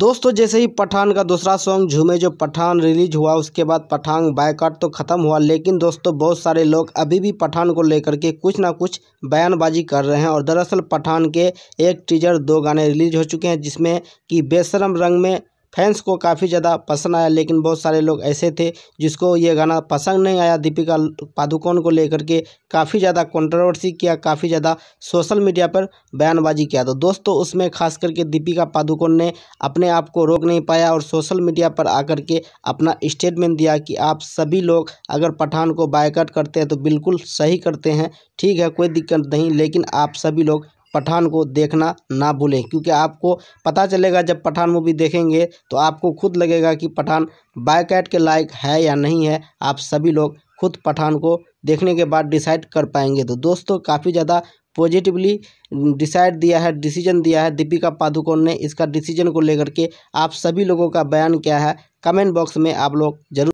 दोस्तों जैसे ही पठान का दूसरा सॉन्ग झूमे जो पठान रिलीज हुआ उसके बाद पठान बायकाट तो ख़त्म हुआ लेकिन दोस्तों बहुत सारे लोग अभी भी पठान को लेकर के कुछ ना कुछ बयानबाजी कर रहे हैं और दरअसल पठान के एक टीजर दो गाने रिलीज हो चुके हैं जिसमें कि बेशरम रंग में फैंस को काफ़ी ज़्यादा पसंद आया लेकिन बहुत सारे लोग ऐसे थे जिसको ये गाना पसंद नहीं आया दीपिका पादुकोण को लेकर के काफ़ी ज़्यादा कंट्रोवर्सी किया काफ़ी ज़्यादा सोशल मीडिया पर बयानबाजी किया तो दोस्तों उसमें खास करके दीपिका पादुकोण ने अपने आप को रोक नहीं पाया और सोशल मीडिया पर आकर के अपना स्टेटमेंट दिया कि आप सभी लोग अगर पठान को बायकट करते हैं तो बिल्कुल सही करते हैं ठीक है कोई दिक्कत नहीं लेकिन आप सभी लोग पठान को देखना ना भूलें क्योंकि आपको पता चलेगा जब पठान मूवी देखेंगे तो आपको खुद लगेगा कि पठान बायकैट के लायक है या नहीं है आप सभी लोग खुद पठान को देखने के बाद डिसाइड कर पाएंगे तो दोस्तों काफ़ी ज़्यादा पॉजिटिवली डिसाइड दिया है डिसीजन दिया है दीपिका पादुकोण ने इसका डिसीजन को लेकर के आप सभी लोगों का बयान क्या है कमेंट बॉक्स में आप लोग जरूर